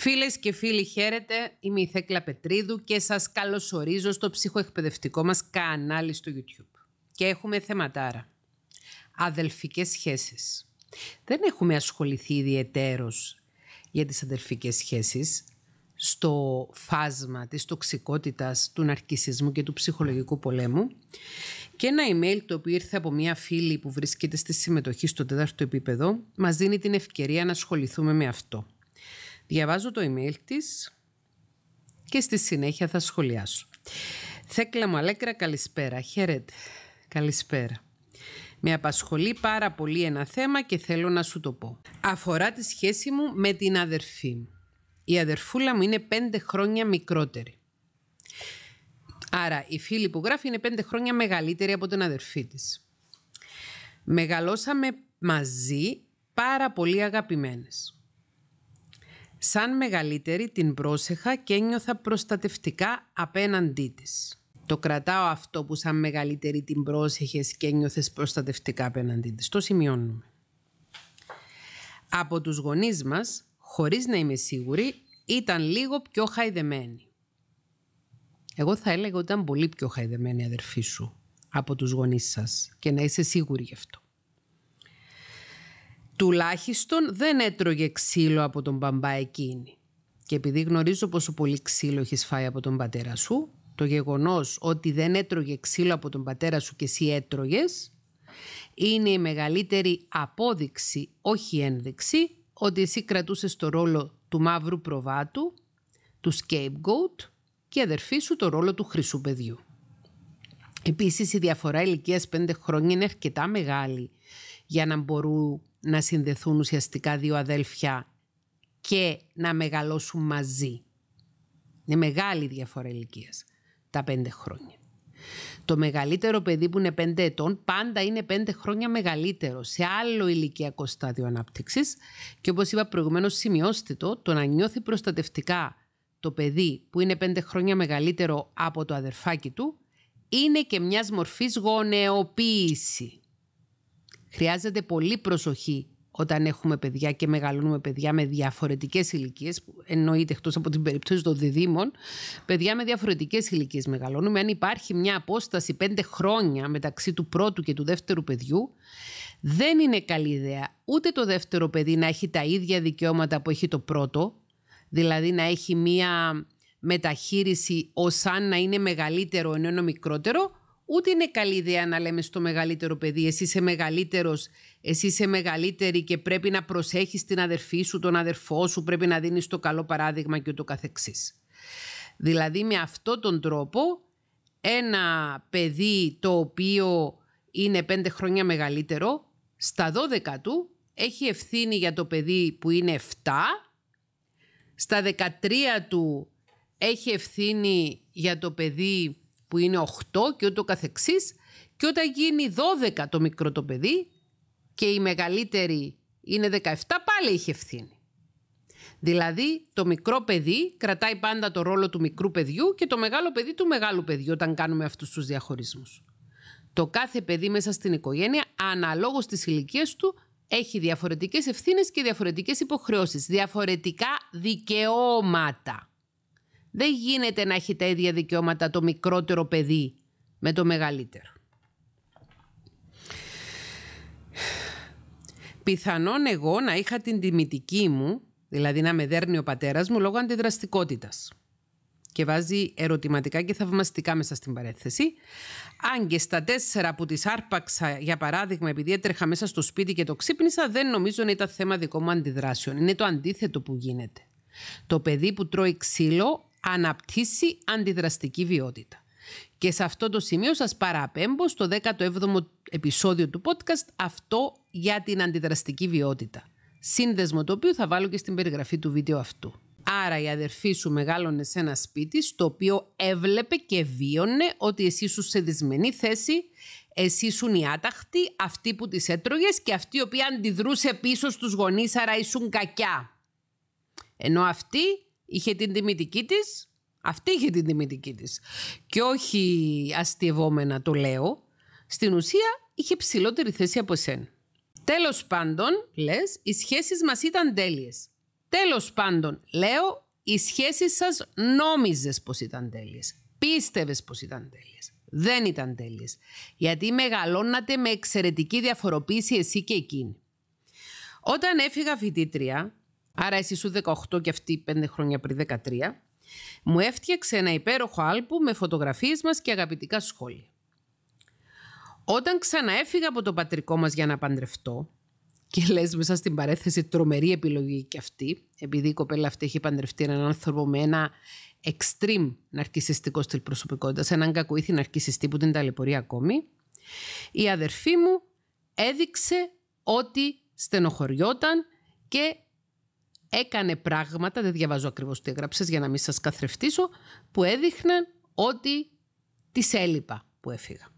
Φίλες και φίλοι, χαίρετε. Είμαι η Θέκλα Πετρίδου και σας καλωσορίζω στο ψυχοεκπαιδευτικό μας κανάλι στο YouTube. Και έχουμε θεματάρα. Αδελφικές σχέσεις. Δεν έχουμε ασχοληθεί ιδιαιτέρως για τις αδελφικές σχέσεις στο φάσμα της τοξικότητας του ναρκισισμού και του ψυχολογικού πολέμου και ένα email το οποίο ήρθε από μια φίλη που βρίσκεται στη συμμετοχή στο τέταρτο επίπεδο μας δίνει την ευκαιρία να ασχοληθούμε με αυτό. Διαβάζω το email της και στη συνέχεια θα σχολιάσω. Θέκλα Αλέκρα, καλησπέρα. Χαίρετε. Καλησπέρα. Με απασχολεί πάρα πολύ ένα θέμα και θέλω να σου το πω. Αφορά τη σχέση μου με την αδερφή μου. Η αδερφούλα μου είναι πέντε χρόνια μικρότερη. Άρα η φίλη που γράφει είναι πέντε χρόνια μεγαλύτερη από την αδερφή της. Μεγαλώσαμε μαζί πάρα πολύ αγαπημένες. Σαν μεγαλύτερη την πρόσεχα και ένιωθα προστατευτικά απέναντί της. Το κρατάω αυτό που σαν μεγαλύτερη την πρόσεχες και ένιωθες προστατευτικά απέναντί της. Το σημειώνουμε. Από τους γονείς μας, χωρίς να είμαι σίγουρη, ήταν λίγο πιο χαιδεμένη. Εγώ θα έλεγα ότι ήταν πολύ πιο χαϊδεμένη αδερφή σου από τους γονείς σας και να είσαι σίγουρη γι' αυτό τουλάχιστον δεν έτρωγε ξύλο από τον μπαμπά εκείνη. Και επειδή γνωρίζω πόσο πολύ ξύλο έχεις φάει από τον πατέρα σου, το γεγονός ότι δεν έτρωγε ξύλο από τον πατέρα σου και εσύ έτρωγες: είναι η μεγαλύτερη απόδειξη, όχι ένδειξη, ότι εσύ κρατούσες το ρόλο του μαύρου προβάτου, του scapegoat και αδερφή σου το ρόλο του χρυσού παιδιού. Επίσης η διαφορά ηλικίας 5 χρόνια είναι αρκετά μεγάλη για να μπορούν να συνδεθούν ουσιαστικά δύο αδέλφια και να μεγαλώσουν μαζί. Είναι μεγάλη διαφορά ηλικίας τα πέντε χρόνια. Το μεγαλύτερο παιδί που είναι πέντε ετών πάντα είναι πέντε χρόνια μεγαλύτερο σε άλλο ηλικιακό στάδιο ανάπτυξης. Και όπως είπα προηγουμένως, σημειώστε το, το να νιώθει προστατευτικά το παιδί που είναι πέντε χρόνια μεγαλύτερο από το αδερφάκι του είναι και μιας μορφής γονεοποίηση. Χρειάζεται πολύ προσοχή όταν έχουμε παιδιά και μεγαλώνουμε παιδιά με διαφορετικές ηλικίες, εννοείται εκτός από την περίπτωση των διδήμων, παιδιά με διαφορετικές ηλικίες μεγαλώνουμε. Αν υπάρχει μια απόσταση πέντε χρόνια μεταξύ του πρώτου και του δεύτερου παιδιού, δεν είναι καλή ιδέα ούτε το δεύτερο παιδί να έχει τα ίδια δικαιώματα που έχει το πρώτο, δηλαδή να έχει μια μεταχείριση ως αν να είναι μεγαλύτερο ενώ είναι μικρότερο, Ούτε είναι καλή ιδέα να λέμε στο μεγαλύτερο παιδί, εσύ είσαι μεγαλύτερος, εσύ είσαι μεγαλύτερη και πρέπει να προσέχεις την αδερφή σου, τον αδερφό σου, πρέπει να δίνεις το καλό παράδειγμα και ούτω καθεξής. Δηλαδή με αυτόν τον τρόπο ένα παιδί το οποίο είναι πέντε χρόνια μεγαλύτερο, στα 12 του έχει ευθύνη για το παιδί που είναι 7, στα 13 του έχει ευθύνη για το παιδί που είναι 8 και ούτω καθεξής και όταν γίνει 12 το μικρό το παιδί και η μεγαλύτερη είναι 17 πάλι έχει ευθύνη. Δηλαδή το μικρό παιδί κρατάει πάντα το ρόλο του μικρού παιδιού και το μεγάλο παιδί του μεγάλου παιδιού όταν κάνουμε αυτούς τους διαχωρισμούς. Το κάθε παιδί μέσα στην οικογένεια αναλόγως της ηλικία του έχει διαφορετικές ευθύνες και διαφορετικές υποχρεώσεις, διαφορετικά δικαιώματα. Δεν γίνεται να έχει τα ίδια δικαιώματα το μικρότερο παιδί με το μεγαλύτερο. Πιθανόν εγώ να είχα την τιμητική μου, δηλαδή να με δέρνει ο πατέρας μου, λόγω αντιδραστικότητας. Και βάζει ερωτηματικά και θαυμαστικά μέσα στην παρέθεση. Αν και στα τέσσερα που τις άρπαξα, για παράδειγμα, επειδή έτρεχα μέσα στο σπίτι και το ξύπνησα, δεν νομίζω να ήταν θέμα δικό μου αντιδράσεων. Είναι το αντίθετο που γίνεται. Το παιδί που τρώει ξύλο αναπτύσσει αντιδραστική βιότητα. Και σε αυτό το σημείο σας παραπέμπω στο 17ο επεισόδιο του podcast αυτό για την αντιδραστική βιότητα. Σύνδεσμο το οποίο θα βάλω και στην περιγραφή του βίντεο αυτού. Άρα η αδερφή σου μεγάλωνε σε ένα σπίτι στο οποίο έβλεπε και βίωνε ότι εσύ σου σε δυσμενή θέση, εσύ σου η άταχτη, αυτή που τις έτρωγες και αυτή η οποία αντιδρούσε πίσω στους γονείς, άρα ήσουν κακιά. Ενώ αυτή είχε την τιμητική της, αυτή είχε την τιμητική της. Και όχι αστευόμενα το λέω, στην ουσία είχε ψηλότερη θέση από εσένα. Τέλος πάντων, λες, οι σχέσεις μας ήταν τέλειες. Τέλος πάντων, λέω, οι σχέσεις σας νόμιζες πως ήταν τέλειες. Πίστευες πως ήταν τέλειες. Δεν ήταν τέλειες. Γιατί μεγαλώνατε με εξαιρετική διαφοροποίηση εσύ και εκείνη. Όταν έφυγα φοιτήτρια, Άρα εσύ σου 18 και αυτή 5 χρόνια πριν 13. Μου έφτιαξε ένα υπέροχο άλπου με φωτογραφίες μας και αγαπητικά σχόλια. Όταν ξαναέφυγα από το πατρικό μας για να παντρευτώ, και λες μέσα στην παρέθεση τρομερή επιλογή και αυτή, επειδή η κοπέλα αυτή έχει παντρευτεί έναν άνθρωπο με ένα extreme ναρκισιστικό στυλ προσωπικότητας, έναν κακοήθη ναρκισιστή που την ταλαιπωρεί ακόμη, η αδερφή μου έδειξε ότι στενοχωριόταν και έκανε πράγματα, δεν διαβάζω ακριβώς τι έγραψες για να μην σας καθρεφτήσω, που έδειχναν ότι τη έλειπα που έφυγα.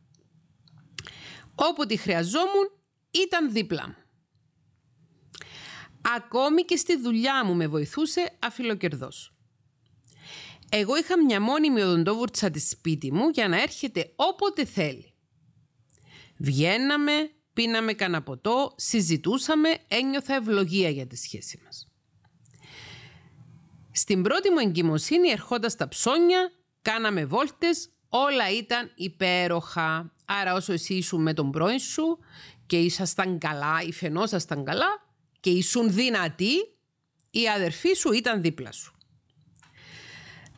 τη χρειαζόμουν ήταν δίπλα μου. Ακόμη και στη δουλειά μου με βοηθούσε αφιλοκερδός. Εγώ είχα μια μόνιμη οδοντόβουρτσα της σπίτι μου για να έρχεται όποτε θέλει. Βγαίναμε, πίναμε καναποτό, συζητούσαμε, ένιωθα ευλογία για τη σχέση μας. Στην πρώτη μου εγκυμοσύνη ερχόντας τα ψώνια, κάναμε βόλτες, όλα ήταν υπέροχα. Άρα όσο εσύ ήσουν με τον πρώην σου και ήσασταν καλά ή φαινόσασταν καλά και ήσουν δυνατή, η φαινοσασταν καλα και ησουν δυνατοι η αδερφη σου ήταν δίπλα σου.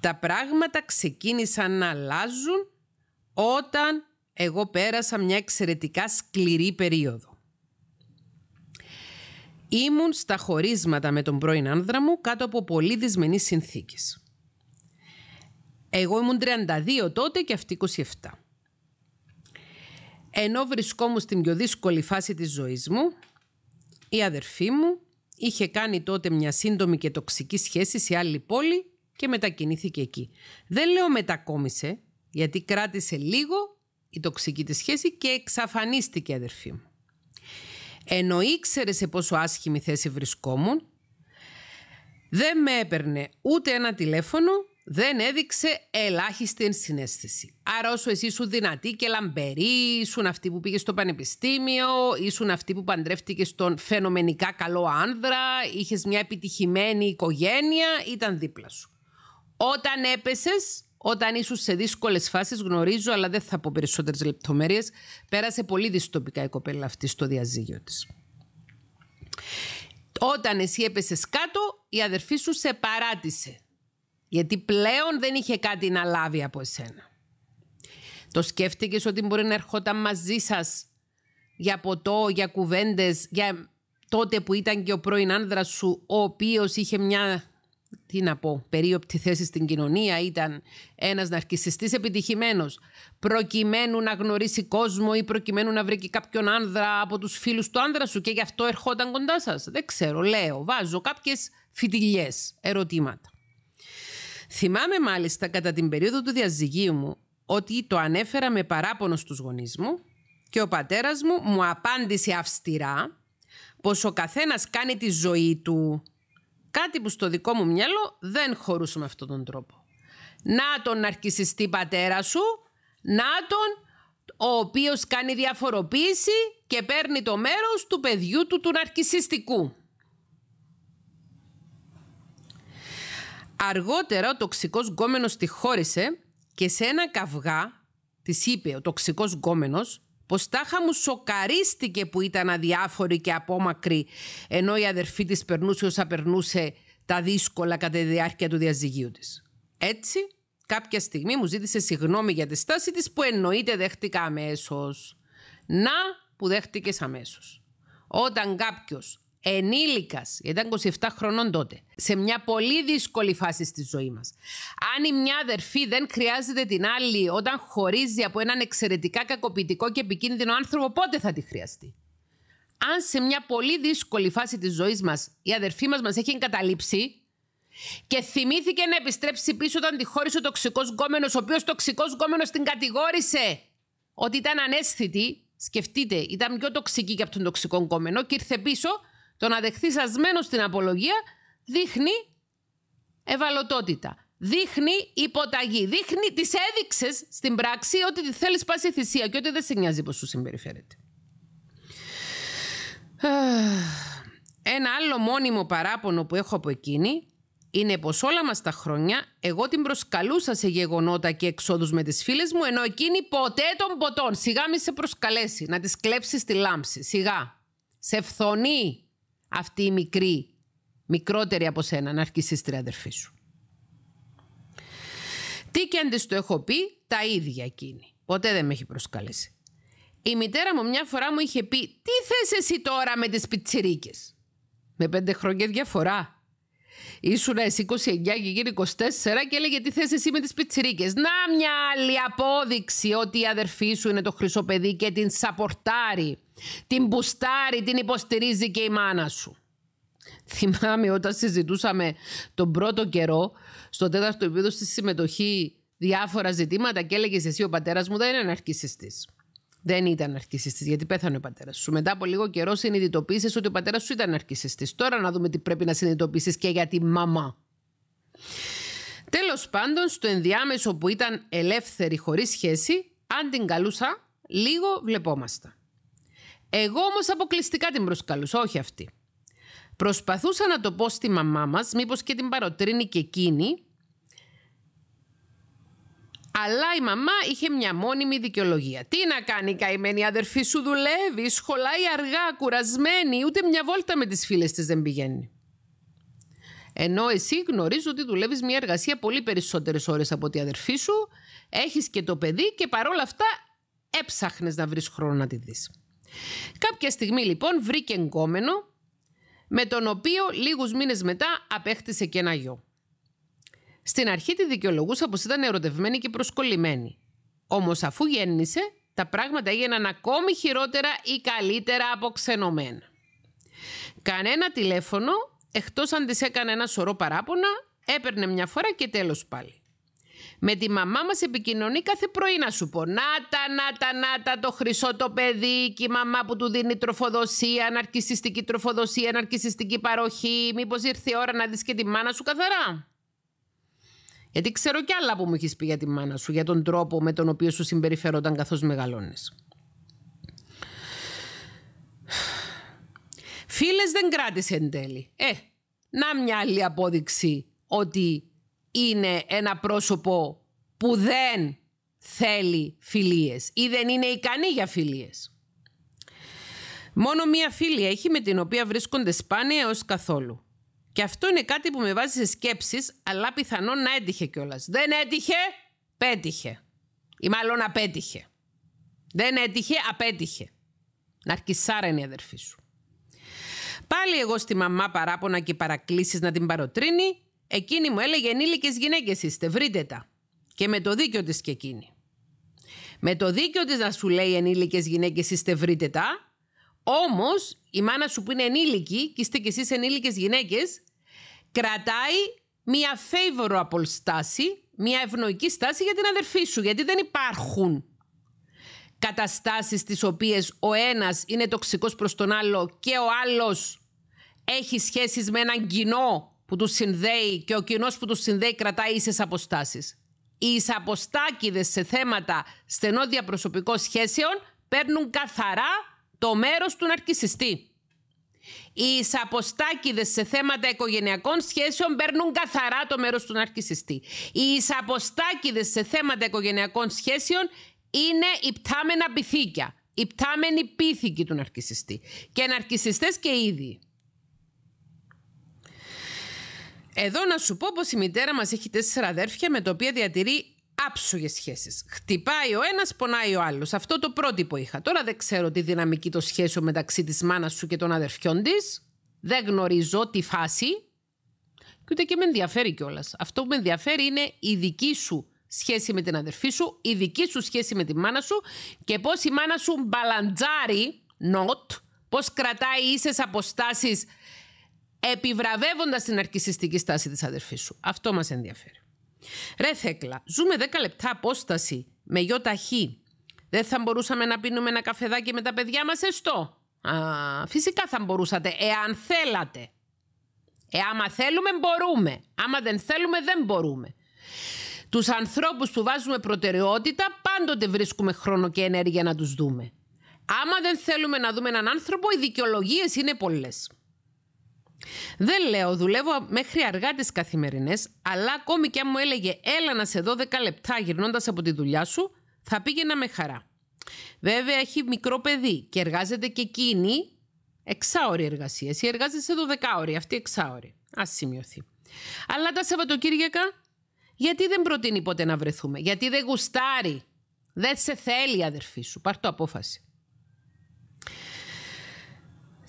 Τα πράγματα ξεκίνησαν να αλλάζουν όταν εγώ πέρασα μια εξαιρετικά σκληρή περίοδο. Ήμουν στα χωρίσματα με τον πρώην άνδρα μου κάτω από πολύ δυσμενή συνθήκες. Εγώ ήμουν 32 τότε και αυτή 27. Ενώ βρισκόμουν στην πιο δύσκολη φάση της ζωής μου, η αδερφή μου είχε κάνει τότε μια σύντομη και τοξική σχέση σε άλλη πόλη και μετακινήθηκε εκεί. Δεν λέω μετακόμισε, γιατί κράτησε λίγο η τοξική της σχέση και εξαφανίστηκε η αδερφή μου ενώ ήξερε σε πόσο άσχημη θέση βρισκόμουν, δεν με έπαιρνε ούτε ένα τηλέφωνο, δεν έδειξε ελάχιστη συνέστηση. Άρα όσο εσύ σου δυνατή και λαμπερή, ήσουν αυτή που πήγες στο πανεπιστήμιο, ήσουν αυτή που παντρεύτηκες στον φαινομενικά καλό άνδρα, είχες μια επιτυχημένη οικογένεια, ήταν δίπλα σου. Όταν έπεσες, όταν ήσουν σε δύσκολες φάσεις, γνωρίζω, αλλά δεν θα πω περισσότερες λεπτομέρειες. Πέρασε πολύ δυστοπικά η κοπέλα αυτή στο διαζύγιο της. Όταν εσύ έπεσες κάτω, η αδερφή σου σε παράτησε. Γιατί πλέον δεν είχε κάτι να λάβει από εσένα. Το σκέφτηκες ότι μπορεί να ερχόταν μαζί σας για ποτό, για κουβέντες, για τότε που ήταν και ο πρώην άνδρας σου, ο οποίος είχε μια τι να πω, περίοπτη θέση στην κοινωνία ήταν ένας ναρκισιστής επιτυχημένος. προκειμένου να γνωρίσει κόσμο ή προκειμένου να βρει και κάποιον άνδρα από τους φίλους του άνδρα σου και γι' αυτό ερχόταν κοντά σας. Δεν ξέρω, λέω, βάζω κάποιες φιτιλιές, ερωτήματα. Θυμάμαι μάλιστα κατά την περίοδο του διαζυγίου μου ότι το ανέφερα με παράπονο στους γονείς μου και ο πατέρας μου μου απάντησε αυστηρά πως ο καθένας κάνει τη ζωή του Κάτι που στο δικό μου μυαλό δεν χωρούσε με αυτόν τον τρόπο. Να τον ναρκισιστή πατέρα σου, να τον ο οποίος κάνει διαφοροποίηση και παίρνει το μέρος του παιδιού του του ναρκισιστικού. Αργότερα ο τοξικός γκόμενος τη χώρισε και σε ένα καυγά της είπε ο τοξικός γκόμενος πως τάχα μου σοκαρίστηκε που ήταν αδιάφορη και απόμακρη, ενώ η αδερφή της περνούσε όσα περνούσε τα δύσκολα κατά τη διάρκεια του διαζυγίου της. Έτσι, κάποια στιγμή μου ζήτησε συγγνώμη για τη στάση της που εννοείται δέχτηκα αμέσως. Να που δέχτηκες αμέσως. Όταν κάποιος ενήλικας, ήταν 27 χρονών τότε, σε μια πολύ δύσκολη φάση στη ζωή μας. Αν η μια αδερφή δεν χρειάζεται την άλλη όταν χωρίζει από έναν εξαιρετικά κακοποιητικό και επικίνδυνο άνθρωπο, πότε θα τη χρειαστεί. Αν σε μια πολύ δύσκολη φάση της ζωής μας, η αδερφή μας μας έχει εγκαταλείψει και θυμήθηκε να επιστρέψει πίσω όταν τη χώρισε ο τοξικός γκόμενος, ο οποίος τοξικός γκόμενος την κατηγόρησε ότι ήταν ανέσθητη, σκεφτείτε, ήταν πιο τοξική και από τον τοξικό γκόμενο και ήρθε πίσω το να δεχθείς ασμένο στην απολογία δείχνει ευαλωτότητα. Δείχνει υποταγή. Δείχνει, τη έδειξες στην πράξη ότι θέλεις πάση θυσία και ότι δεν σε νοιάζει πώ σου συμπεριφέρεται. Ένα άλλο μόνιμο παράπονο που έχω από εκείνη είναι πως όλα μας τα χρόνια εγώ την προσκαλούσα σε γεγονότα και εξόδους με τις φίλες μου, ενώ εκείνη ποτέ των ποτών. Σιγά μη σε προσκαλέσει, να τις κλέψεις τη λάμψη. Σιγά. Σε φθονεί αυτή η μικρή, μικρότερη από σένα, να τρία αδερφή σου. Τι και αν το έχω πει, τα ίδια εκείνη. Ποτέ δεν με έχει προσκαλέσει. Η μητέρα μου μια φορά μου είχε πει «Τι θες εσύ τώρα με τις πιτσιρίκες» με πέντε χρόνια διαφορά. Ήσουν εσύ 29 και γίνει 24 και έλεγε τι θες εσύ με τις πιτσιρίκες. Να μια άλλη απόδειξη ότι η αδερφή σου είναι το χρυσό και την σαπορτάρει. Την μπουστάρει, την υποστηρίζει και η μάνα σου. Θυμάμαι όταν συζητούσαμε τον πρώτο καιρό στο τέταρτο επίδοση στη συμμετοχή διάφορα ζητήματα και έλεγες εσύ ο πατέρας μου δεν είναι αναρκησιστής. Δεν ήταν αρκισιστή, γιατί πέθανε ο πατέρας σου. Μετά από λίγο καιρό συνειδητοποίησες ότι ο πατέρας σου ήταν αρκισιστή. Τώρα να δούμε τι πρέπει να συνειδητοποιήσεις και για τη μαμά. Τέλος πάντων, στο ενδιάμεσο που ήταν ελεύθερη χωρίς σχέση, αν την καλούσα, λίγο βλεπόμασταν. Εγώ όμως αποκλειστικά την προσκαλούσα, όχι αυτή. Προσπαθούσα να το πω στη μαμά μας, μήπως και την παροτρύνει και εκείνη, αλλά η μαμά είχε μια μόνιμη δικαιολογία. Τι να κάνει η καημένη αδερφή σου δουλεύει, σχολάει αργά, κουρασμένη, ούτε μια βόλτα με τις φίλες της δεν πηγαίνει. Ενώ εσύ γνωρίζεις ότι δουλεύεις μια εργασία πολύ περισσότερες ώρες από τη αδερφή σου, έχεις και το παιδί και παρόλα αυτά έψαχνες να βρεις χρόνο να τη δεις. Κάποια στιγμή λοιπόν βρήκε εγκόμενο με τον οποίο λίγους μήνες μετά απέκτησε και ένα γιο. Στην αρχή τη δικαιολογούσα πως ήταν ερωτευμένη και προσκολλημένη. Όμως αφού γέννησε, τα πράγματα έγιναν ακόμη χειρότερα ή καλύτερα από Κανένα τηλέφωνο, εκτός αν της έκανε ένα σωρό παράπονα, έπαιρνε μια φορά και τέλος πάλι. Με τη μαμά μας επικοινωνεί κάθε πρωί να σου πω τα, να τα το χρυσό το παιδί και η μαμά που του δίνει τροφοδοσία, αναρκιστική τροφοδοσία, αναρκιστική παροχή, μήπως ήρθε η ώρα να δεις και τη μάνα σου καθαρά». Γιατί ξέρω κι άλλα που μου έχεις πει για τη μάνα σου, για τον τρόπο με τον οποίο σου συμπεριφερόταν καθώς μεγαλώνεις. Φίλες δεν κράτησε εν τέλει. Ε, να μια άλλη απόδειξη ότι είναι ένα πρόσωπο που δεν θέλει φιλίες ή δεν είναι ικανή για φιλίες. Μόνο μία φίλη έχει με την οποία βρίσκονται σπάνια έως καθόλου. Και αυτό είναι κάτι που με βάζει σε σκέψεις, αλλά πιθανόν να έτυχε κιόλας. Δεν έτυχε, πέτυχε. Ή μάλλον απέτυχε. Δεν έτυχε, απέτυχε. Ναρκισάρα είναι η μαλλον απετυχε δεν ετυχε απετυχε να ειναι η αδερφη σου. Πάλι εγώ στη μαμά παράπονα και παρακλήσεις να την παροτρύνει, εκείνη μου έλεγε ενήλικες γυναίκες, είστε, βρείτε τα. Και με το δίκιο της κι εκείνη. Με το δίκιο της να σου λέει ενήλικέ γυναίκες είστε, βρείτε τα, Όμως, η μάνα σου που είναι ενήλικη και είστε κι εσείς ενήλικες γυναίκες, κρατάει μία favorable στάση, μία ευνοϊκή στάση για την αδερφή σου, γιατί δεν υπάρχουν καταστάσεις τις οποίες ο ένας είναι τοξικός προς τον άλλο και ο άλλος έχει σχέσεις με έναν κοινό που τους συνδέει και ο κοινός που τους συνδέει κρατάει ίσες αποστάσεις. Οι εισαποστάκηδες σε θέματα στενό διαπροσωπικών σχέσεων παίρνουν καθαρά το μέρος του ναρκισιστή. Οι σαποστάκιδες σε θέματα οικογενειακών σχέσεων παίρνουν καθαρά το μέρος του ναρκισιστή. Οι σαποστάκιδες σε θέματα οικογενειακών σχέσεων είναι υπτάμενα πυθίκια. Υπτάμενη πίθηκη του ναρκισιστή. Και ναρκισιστές και ήδη. Εδώ να σου πω πως η μητέρα μας έχει τέσσερα αδέρφια με τα οποία διατηρεί Άψογες σχέσεις. Χτυπάει ο ένας, πονάει ο άλλος. Αυτό το πρότυπο είχα. Τώρα δεν ξέρω τι δυναμική το σχέσιο μεταξύ της μάνας σου και των αδερφιών της. Δεν γνωρίζω τη φάση. Και ούτε και με ενδιαφέρει κιόλας. Αυτό που με ενδιαφέρει είναι η δική σου σχέση με την αδερφή σου, η δική σου σχέση με τη μάνα σου και πώς η μάνα σου μπαλαντζάρει, not, πώς κρατάει ίσες αποστάσεις επιβραβεύοντας την αρκισιστική στάση της αδερφής σου. Αυτό μας ενδιαφέρει. Ρε Θέκλα, ζούμε 10 λεπτά απόσταση με γιο ταχύ. Δεν θα μπορούσαμε να πίνουμε ένα καφεδάκι με τα παιδιά μας εστό. Α, φυσικά θα μπορούσατε, εάν θέλατε. Ε, άμα θέλουμε μπορούμε. Άμα δεν θέλουμε δεν μπορούμε. Τους ανθρώπους που βάζουμε προτεραιότητα πάντοτε βρίσκουμε χρόνο και ενέργεια να τους δούμε. Άμα δεν θέλουμε να δούμε έναν άνθρωπο, οι δικαιολογίες είναι πολλές. Δεν λέω, δουλεύω μέχρι αργά τις καθημερινές, αλλά ακόμη και αν μου έλεγε έλα να σε 12 λεπτά γυρνώντας από τη δουλειά σου, θα πήγαινα με χαρά. Βέβαια, έχει μικρό παιδί και εργάζεται και εκείνη εξάωρη εργασία. Εσύ εργάζεσαι 12 ώρε, αυτή εξάωρη. Ας σημειωθεί. Αλλά τα Σαββατοκύριακα, γιατί δεν προτείνει ποτέ να βρεθούμε, γιατί δεν γουστάρει. Δεν σε θέλει η αδερφή σου. Πάρ' το απόφαση.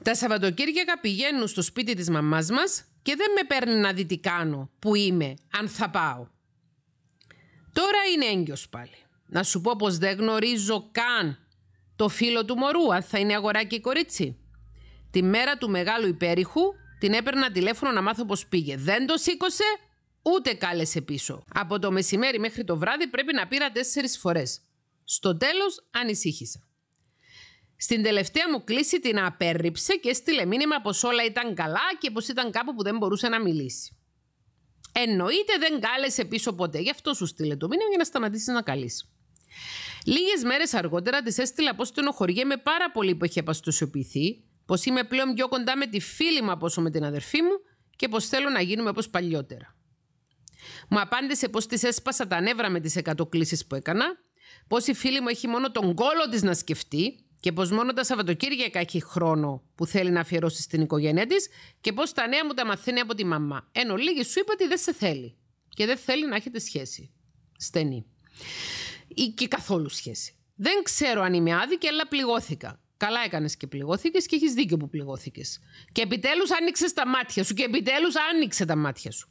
Τα Σαββατοκύριακα πηγαίνουν στο σπίτι της μαμάς μας και δεν με παίρνει να δει τι κάνω, που είμαι, αν θα πάω. Τώρα είναι έγκυος πάλι. Να σου πω πως δεν γνωρίζω καν το φίλο του μωρού, αν θα είναι αγοράκι ή κορίτσι. Τη μέρα του μεγάλου υπέρηχου την έπαιρνα τηλέφωνο να μάθω πως πήγε. Δεν το σήκωσε, ούτε κάλεσε πίσω. Από το μεσημέρι μέχρι το βράδυ πρέπει να πήρα τέσσερις φορές. Στο τέλος ανησύχησα. Στην τελευταία μου κλίση την απέρριψε και έστειλε μήνυμα πως όλα ήταν καλά και πως ήταν κάπου που δεν μπορούσε να μιλήσει. Εννοείται δεν κάλεσε πίσω ποτέ, γι' αυτό σου στείλε το μήνυμα για να σταματήσεις να καλείς. Λίγες μέρες αργότερα της έστειλα πως στενοχωριέμαι πάρα πολύ που έχει επαστοσιοποιηθεί, πως είμαι πλέον πιο κοντά με τη φίλη μου από όσο με την αδερφή μου και πως θέλω να γίνουμε όπως παλιότερα. Μου απάντησε πως της έσπασα τα νεύρα με τις 100 που έκανα, πως η φίλη μου έχει μόνο τον κόλο της να σκεφτεί και πως μόνο τα Σαββατοκύριακα έχει χρόνο που θέλει να αφιερώσει στην οικογένειά της και πως τα νέα μου τα μαθαίνει από τη μαμά. Ενώ λίγη σου είπα ότι δεν σε θέλει και δεν θέλει να έχετε σχέση. Στενή. Ή και καθόλου σχέση. Δεν ξέρω αν είμαι άδικη, αλλά πληγώθηκα. Καλά έκανες και πληγώθηκες και έχεις δίκιο που πληγώθηκες. Και επιτέλους άνοιξες τα μάτια σου. Και επιτέλους άνοιξε τα μάτια σου.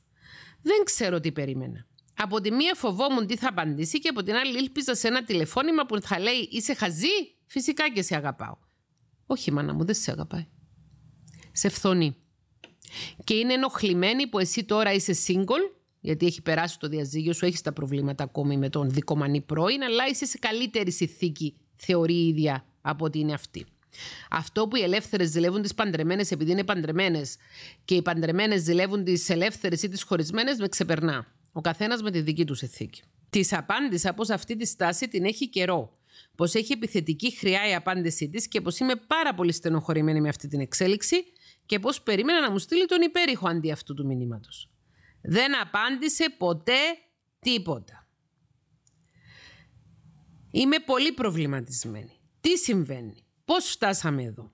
Δεν ξέρω τι περίμενα. Από τη μία φοβόμουν τι θα απαντήσει και από την άλλη ήλπιζα σε ένα τηλεφώνημα που θα λέει Είσαι χαζή Φυσικά και σε αγαπάω. Όχι, μάνα μου, δεν σε αγαπάει. Σε φθονεί. Και είναι ενοχλημένη που εσύ τώρα είσαι single, γιατί έχει περάσει το διαζύγιο σου, έχεις τα προβλήματα ακόμη με τον δικομανή πρώην, αλλά είσαι σε καλύτερη συνθήκη, θεωρεί η ίδια, από ότι είναι αυτή. Αυτό που οι ελεύθερες ζηλεύουν τις παντρεμένες επειδή είναι παντρεμένες και οι παντρεμένες ζηλεύουν τις ελεύθερες ή τις χωρισμένες με ξεπερνά. Ο καθένας με τη δική τους ηθίκη. Της απάντησα πως αυτή τη στάση την έχει καιρό πως έχει επιθετική χρειά η απάντησή της και πως είμαι πάρα πολύ στενοχωρημένη με αυτή την εξέλιξη και πως περίμενα να μου στείλει τον υπέρηχο αντί αυτού του μηνύματος. Δεν απάντησε ποτέ τίποτα. Είμαι πολύ προβληματισμένη. Τι συμβαίνει, πώς φτάσαμε εδώ.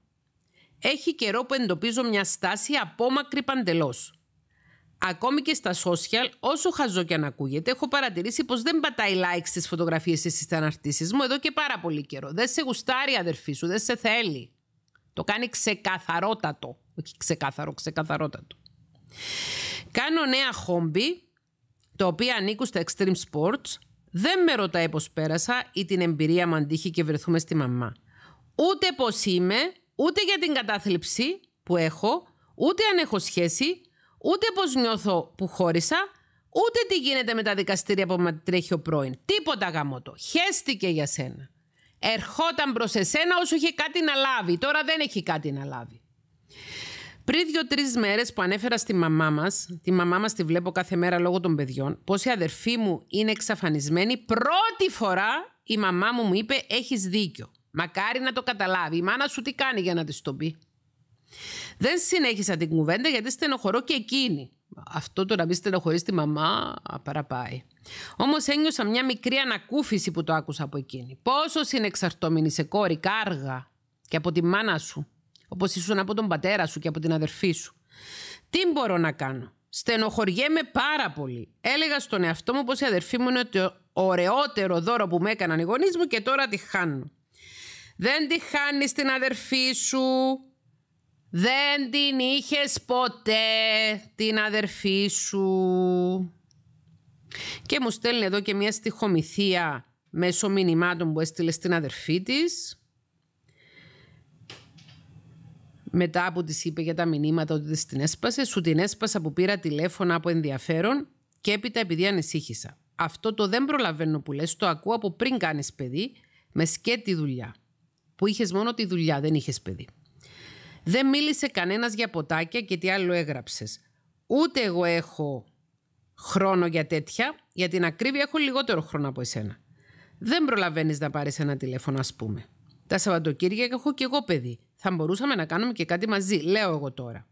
Έχει καιρό που εντοπίζω μια στάση απόμακρη παντελώς ακόμη και στα social, όσο χαζό και αν ακούγεται, έχω παρατηρήσει πως δεν πατάει like στις φωτογραφίες ή στις αναρτήσεις μου εδώ και πάρα πολύ καιρό. Δεν σε γουστάρει, αδερφή σου, δεν σε θέλει. Το κάνει ξεκαθαρότατο. Όχι ξεκάθαρο, ξεκαθαρότατο. Κάνω νέα χόμπι, τα οποία ανήκουν στα extreme sports. Δεν με ρωτάει πώ πέρασα ή την εμπειρία μου αντύχει και βρεθούμε στη μαμά. Ούτε πώ είμαι, ούτε για την κατάθλιψη που έχω, ούτε αν έχω σχέση, ούτε πώς νιώθω που χώρισα, ούτε τι γίνεται με τα δικαστήρια που με τρέχει ο πρώην. Τίποτα γαμώτο. Χέστηκε για σένα. Ερχόταν προς εσένα όσο είχε κάτι να λάβει. Τώρα δεν έχει κάτι να λάβει. Πριν δύο-τρει μέρες που ανέφερα στη μαμά μας, τη μαμά μας τη βλέπω κάθε μέρα λόγω των παιδιών, πω η αδερφή μου είναι εξαφανισμένη, πρώτη φορά η μαμά μου μου είπε: Έχεις δίκιο. Μακάρι να το καταλάβει. Η μάνα σου τι κάνει για να της το πει. Δεν συνέχισα την κουβέντα γιατί στενοχωρώ και εκείνη. Αυτό το να μπει στενοχωρείς τη μαμά παραπάει. Όμως ένιωσα μια μικρή ανακούφιση που το άκουσα από εκείνη. Πόσο συνεξαρτώμενη σε κόρη, κάργα και από τη μάνα σου, όπως ήσουν από τον πατέρα σου και από την αδερφή σου. Τι μπορώ να κάνω. Στενοχωριέμαι πάρα πολύ. Έλεγα στον εαυτό μου πως η αδερφή μου είναι το ωραιότερο δώρο που με έκαναν οι γονείς μου και τώρα τη χάνω. Δεν τη χάνεις την αδερφή σου, δεν την είχες ποτέ την αδερφή σου. Και μου στέλνει εδώ και μια στοιχομηθεία μέσω μηνυμάτων που έστειλε στην αδερφή της. Μετά που της είπε για τα μηνύματα ότι της την έσπασε, σου την έσπασα που πήρα τηλέφωνα από ενδιαφέρον και έπειτα επειδή ανησύχησα. Αυτό το δεν προλαβαίνω που λες, το ακούω από πριν κάνεις παιδί, με σκέτη δουλειά. Που είχες μόνο τη δουλειά, δεν είχες παιδί. Δεν μίλησε κανένας για ποτάκια και τι άλλο έγραψες. Ούτε εγώ έχω χρόνο για τέτοια, για την ακρίβεια έχω λιγότερο χρόνο από εσένα. Δεν προλαβαίνεις να πάρεις ένα τηλέφωνο, ας πούμε. Τα Σαββατοκύριακα έχω και εγώ παιδί. Θα μπορούσαμε να κάνουμε και κάτι μαζί, λέω εγώ τώρα.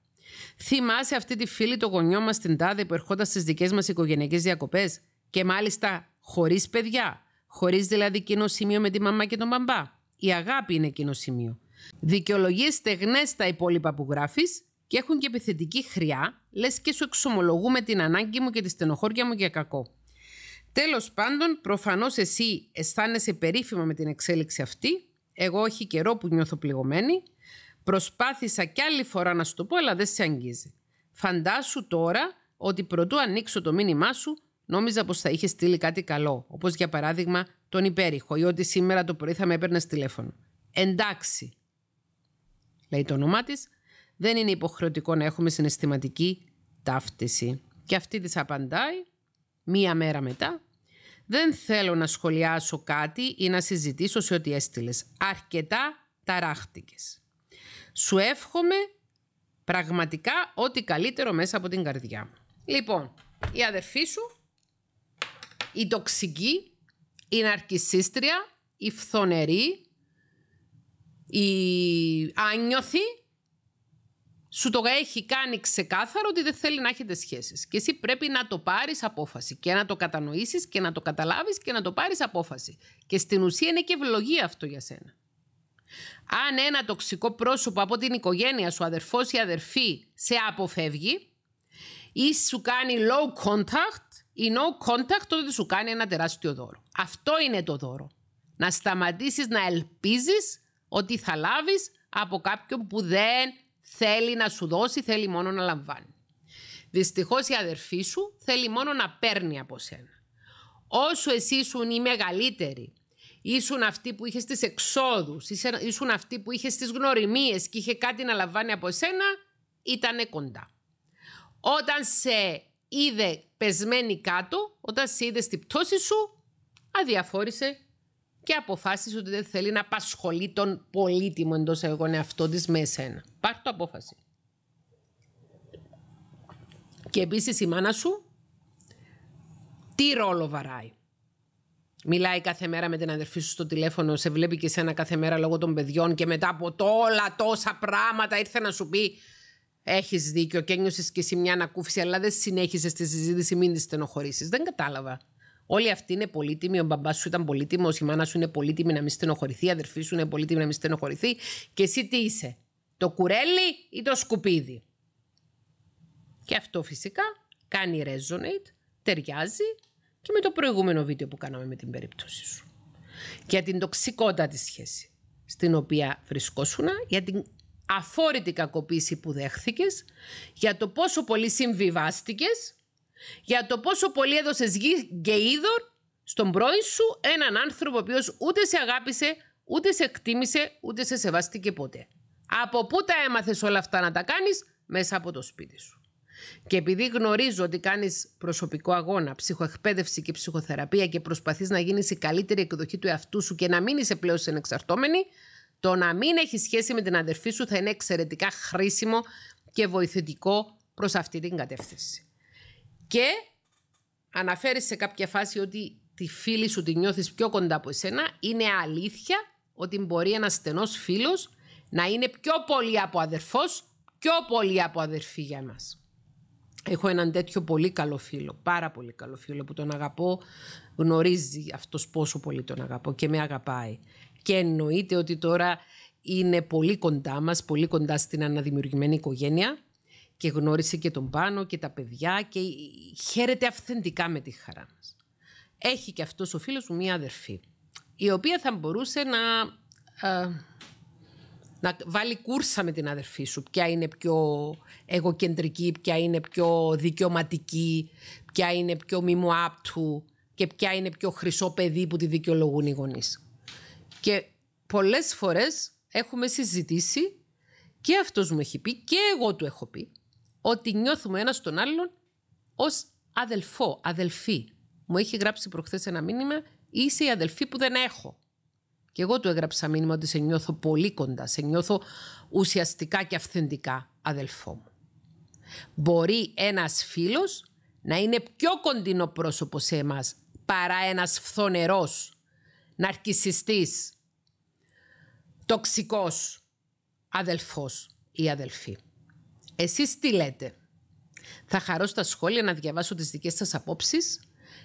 Θυμάσαι αυτή τη φίλη το γονιό μας την τάδε που ερχόταν στις δικές μας οικογενειακές διακοπές και μάλιστα χωρίς παιδιά. Χωρίς δηλαδή κοινό σημείο με τη μαμά και τον μπαμπά. Η αγάπη είναι κοινό σημείο. Δικαιολογίες στεγνές τα υπόλοιπα που γράφεις και έχουν και επιθετική χρειά, λες και σου εξομολογούμε την ανάγκη μου και τη στενοχώρια μου για κακό. Τέλος πάντων, προφανώς εσύ αισθάνεσαι περίφημα με την εξέλιξη αυτή. Εγώ έχει καιρό που νιώθω πληγωμένη. Προσπάθησα κι άλλη φορά να σου το πω, αλλά δεν σε αγγίζει. Φαντάσου τώρα ότι προτού ανοίξω το μήνυμά σου, νόμιζα πως θα είχες στείλει κάτι καλό, όπως για παράδειγμα τον υπέρηχο ή ότι σήμερα το πρωί θα με έπαιρνες τηλέφωνο. Εντάξει, λέει το όνομά της, δεν είναι υποχρεωτικό να έχουμε συναισθηματική ταύτιση. Και αυτή της απαντάει μία μέρα μετά. Δεν θέλω να σχολιάσω κάτι ή να συζητήσω σε ό,τι έστειλες. Αρκετά ταράχτηκες. Σου εύχομαι πραγματικά ό,τι καλύτερο μέσα από την καρδιά μου. Λοιπόν, η αδερφή σου, η τοξική, η ναρκισίστρια, η φθονερή, η άνιωθη σου το έχει κάνει ξεκάθαρο ότι δεν θέλει να έχετε σχέσεις. Και εσύ πρέπει να το πάρεις απόφαση και να το κατανοήσεις και να το καταλάβεις και να το πάρεις απόφαση. Και στην ουσία είναι και ευλογία αυτό για σένα. Αν ένα τοξικό πρόσωπο από την οικογένεια σου, αδερφός ή αδερφή, σε αποφεύγει ή σου κάνει low contact ή no contact, τότε σου κάνει ένα τεράστιο δώρο. Αυτό είναι το δώρο. Να σταματήσεις να ελπίζεις ότι θα λάβεις από κάποιον που δεν θέλει να σου δώσει, θέλει μόνο να λαμβάνει. Δυστυχώς η αδερφή σου θέλει μόνο να παίρνει από σένα. Όσο εσύ ήσουν η μεγαλύτερη, ήσουν αυτοί που είχες τις εξόδους, ήσουν αυτή που είχες τις γνωριμίες και είχε κάτι να λαμβάνει από σένα, ήταν κοντά. Όταν σε είδε πεσμένη κάτω, όταν σε είδε στη πτώση σου, αδιαφόρησε και αποφάσισε ότι δεν θέλει να απασχολεί τον πολύτιμο εντός εγγών εαυτό της με εσένα. Πάρ το απόφαση. Και επίσης η μάνα σου, τι ρόλο βαράει. Μιλάει κάθε μέρα με την αδερφή σου στο τηλέφωνο, σε βλέπει και εσένα κάθε μέρα λόγω των παιδιών και μετά από τόλα τόσα πράγματα ήρθε να σου πει έχεις δίκιο και ένιωσες και εσύ μια ανακούφιση αλλά δεν συνέχισε τη συζήτηση, μην τη στενοχωρήσεις. Δεν κατάλαβα. Όλοι αυτοί είναι πολύτιμοι. Ο μπαμπάς σου ήταν πολύτιμο, η μάνα σου είναι πολύτιμη να μην στενοχωρηθεί, η αδερφή σου είναι πολύτιμη να μην στενοχωρηθεί. Και εσύ τι είσαι, το κουρέλι ή το σκουπίδι. Και αυτό φυσικά κάνει resonate, ταιριάζει και με το προηγούμενο βίντεο που κάναμε με την περίπτωση σου. Για την τοξικότατη σχέση στην οποία βρισκόσουνα, για την αφόρητη κακοποίηση που δέχθηκες, για το πόσο πολύ συμβιβάστηκες για το πόσο πολύ έδωσες γη και είδωρ στον πρώην σου έναν άνθρωπο ο ούτε σε αγάπησε, ούτε σε εκτίμησε, ούτε σε σεβάστηκε ποτέ. Από πού τα έμαθες όλα αυτά να τα κάνεις Μέσα από το σπίτι σου. Και επειδή γνωρίζω ότι κάνεις προσωπικό αγώνα, ψυχοεκπαίδευση και ψυχοθεραπεία και προσπαθείς να γίνεις η καλύτερη εκδοχή του εαυτού σου και να μην είσαι πλέον συνεξαρτώμενη, το να μην έχεις σχέση με την αδερφή σου θα είναι εξαιρετικά χρήσιμο και βοηθητικό προς αυτή την κατεύθυνση και αναφέρεις σε κάποια φάση ότι τη φίλη σου τη νιώθεις πιο κοντά από εσένα, είναι αλήθεια ότι μπορεί ένας στενός φίλος να είναι πιο πολύ από αδερφός, πιο πολύ από αδερφή για μας. Έχω έναν τέτοιο πολύ καλό φίλο, πάρα πολύ καλό φίλο που τον αγαπώ, γνωρίζει αυτός πόσο πολύ τον αγαπώ και με αγαπάει. Και εννοείται ότι τώρα είναι πολύ κοντά μας, πολύ κοντά στην αναδημιουργημένη οικογένεια και γνώρισε και τον πάνω και τα παιδιά και χαίρεται αυθεντικά με τη χαρά μας. Έχει και αυτός ο φίλος μου μία αδερφή, η οποία θα μπορούσε να, ε, να βάλει κούρσα με την αδερφή σου. Ποια είναι πιο εγωκεντρική, ποια είναι πιο δικαιωματική, ποια είναι πιο άπτου και ποια είναι πιο χρυσό παιδί που τη δικαιολογούν οι γονείς. Και πολλές φορές έχουμε συζητήσει και αυτός μου έχει πει και εγώ του έχω πει ότι νιώθουμε ένα τον άλλον ως αδελφό, αδελφή. Μου έχει γράψει προχθές ένα μήνυμα, είσαι η αδελφή που δεν έχω. Και εγώ του έγραψα μήνυμα ότι σε νιώθω πολύ κοντά, σε νιώθω ουσιαστικά και αυθεντικά αδελφό μου. Μπορεί ένας φίλος να είναι πιο κοντινό πρόσωπο σε εμάς παρά ένας φθονερός, ναρκισιστής, τοξικός αδελφός ή αδελφή. Εσείς τι λέτε. Θα χαρώ στα σχόλια να διαβάσω τις δικές σας απόψεις,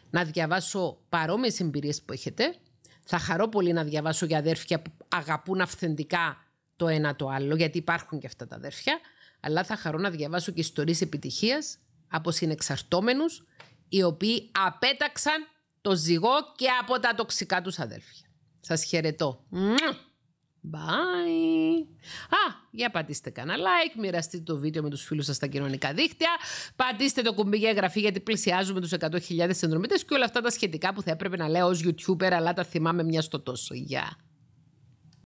να διαβάσω παρόμοιες εμπειρίες που έχετε. Θα χαρώ πολύ να διαβάσω για αδέρφια που αγαπούν αυθεντικά το ένα το άλλο, γιατί υπάρχουν και αυτά τα αδέρφια. Αλλά θα χαρώ να διαβάσω και ιστορίες επιτυχίας από συνεξαρτώμενους, οι οποίοι απέταξαν το ζυγό και από τα τοξικά τους αδέρφια. Σας χαιρετώ. Bye. Α, για πατήστε κανένα like, μοιραστείτε το βίντεο με τους φίλους σας στα κοινωνικά δίκτυα, πατήστε το κουμπί για εγγραφή γιατί πλησιάζουμε τους 100.000 συνδρομητές και όλα αυτά τα σχετικά που θα έπρεπε να λέω ως YouTuber αλλά τα θυμάμαι μια στο τόσο. Γεια.